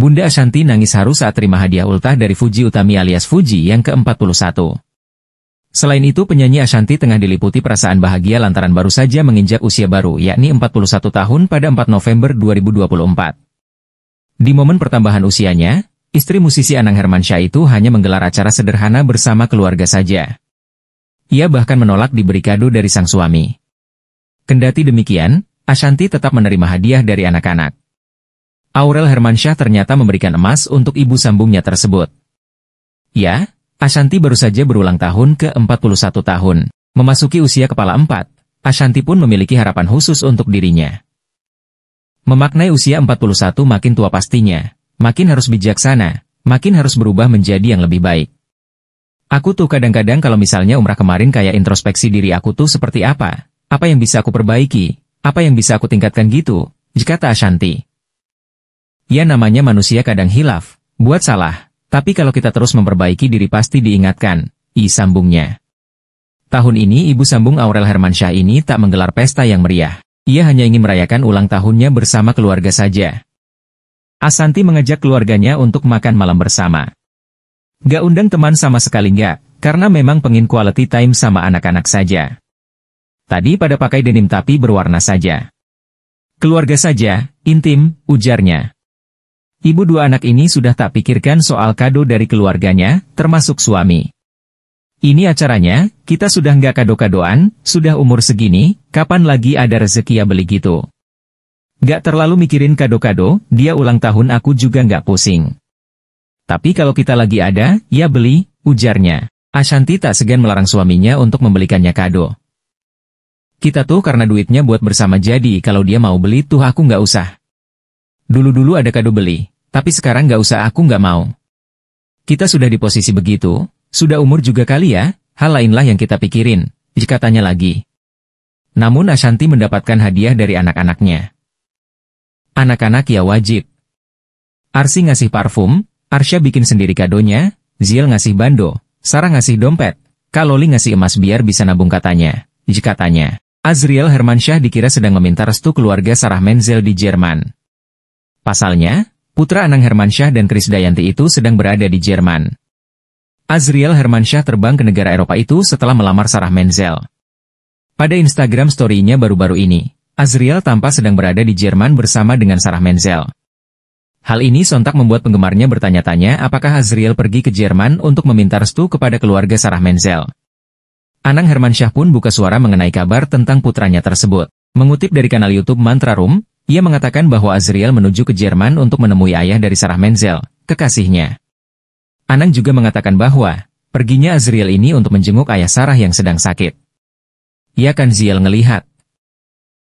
Bunda Ashanti nangis haru saat terima hadiah ultah dari Fuji Utami alias Fuji yang ke-41. Selain itu penyanyi Ashanti tengah diliputi perasaan bahagia lantaran baru saja menginjak usia baru yakni 41 tahun pada 4 November 2024. Di momen pertambahan usianya, istri musisi Anang Hermansyah itu hanya menggelar acara sederhana bersama keluarga saja. Ia bahkan menolak diberi kado dari sang suami. Kendati demikian, Ashanti tetap menerima hadiah dari anak-anak. Aurel Hermansyah ternyata memberikan emas untuk ibu sambungnya tersebut. Ya, Ashanti baru saja berulang tahun ke 41 tahun. Memasuki usia kepala empat, Ashanti pun memiliki harapan khusus untuk dirinya. Memaknai usia 41 makin tua pastinya, makin harus bijaksana, makin harus berubah menjadi yang lebih baik. Aku tuh kadang-kadang kalau misalnya umrah kemarin kayak introspeksi diri aku tuh seperti apa, apa yang bisa aku perbaiki, apa yang bisa aku tingkatkan gitu, jika tak Ashanti. Ya namanya manusia kadang hilaf, buat salah, tapi kalau kita terus memperbaiki diri pasti diingatkan, i sambungnya. Tahun ini Ibu Sambung Aurel Hermansyah ini tak menggelar pesta yang meriah. Ia hanya ingin merayakan ulang tahunnya bersama keluarga saja. Asanti mengajak keluarganya untuk makan malam bersama. Gak undang teman sama sekali gak, karena memang pengin quality time sama anak-anak saja. Tadi pada pakai denim tapi berwarna saja. Keluarga saja, intim, ujarnya. Ibu dua anak ini sudah tak pikirkan soal kado dari keluarganya, termasuk suami. Ini acaranya, kita sudah nggak kado-kadoan, sudah umur segini, kapan lagi ada rezeki ya beli gitu. Nggak terlalu mikirin kado-kado, dia ulang tahun aku juga nggak pusing. Tapi kalau kita lagi ada, ya beli, ujarnya. Ashanti tak segan melarang suaminya untuk membelikannya kado. Kita tuh karena duitnya buat bersama jadi kalau dia mau beli tuh aku nggak usah. Dulu-dulu ada kado beli, tapi sekarang gak usah aku gak mau. Kita sudah di posisi begitu, sudah umur juga kali ya, hal lainlah yang kita pikirin, jika tanya lagi. Namun Ashanti mendapatkan hadiah dari anak-anaknya. Anak-anak ya wajib. Arsi ngasih parfum, Arsya bikin sendiri kadonya, Ziel ngasih bando, Sarah ngasih dompet, Kaloli ngasih emas biar bisa nabung katanya, jika tanya. Azriel Hermansyah dikira sedang meminta restu keluarga Sarah Menzel di Jerman. Pasalnya, putra Anang Hermansyah dan Kris Dayanti itu sedang berada di Jerman. Azriel Hermansyah terbang ke negara Eropa itu setelah melamar Sarah Menzel. Pada Instagram story-nya baru-baru ini, Azriel tampak sedang berada di Jerman bersama dengan Sarah Menzel. Hal ini sontak membuat penggemarnya bertanya-tanya apakah Azriel pergi ke Jerman untuk meminta restu kepada keluarga Sarah Menzel. Anang Hermansyah pun buka suara mengenai kabar tentang putranya tersebut. Mengutip dari kanal YouTube Mantra Room, ia mengatakan bahwa Azriel menuju ke Jerman untuk menemui ayah dari Sarah Menzel, kekasihnya. Anang juga mengatakan bahwa, perginya Azriel ini untuk menjenguk ayah Sarah yang sedang sakit. Ia kan Ziel ngelihat,